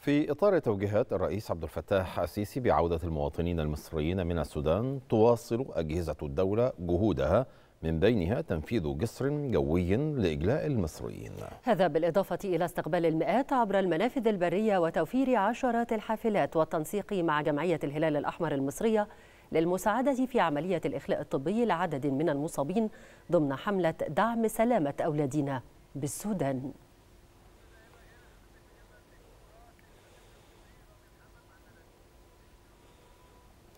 في إطار توجيهات الرئيس عبد الفتاح السيسي بعودة المواطنين المصريين من السودان تواصل أجهزة الدولة جهودها من بينها تنفيذ جسر جوي لإجلاء المصريين هذا بالإضافة إلى استقبال المئات عبر المنافذ البرية وتوفير عشرات الحافلات والتنسيق مع جمعية الهلال الأحمر المصرية للمساعدة في عملية الإخلاء الطبي لعدد من المصابين ضمن حملة دعم سلامة أولادنا بالسودان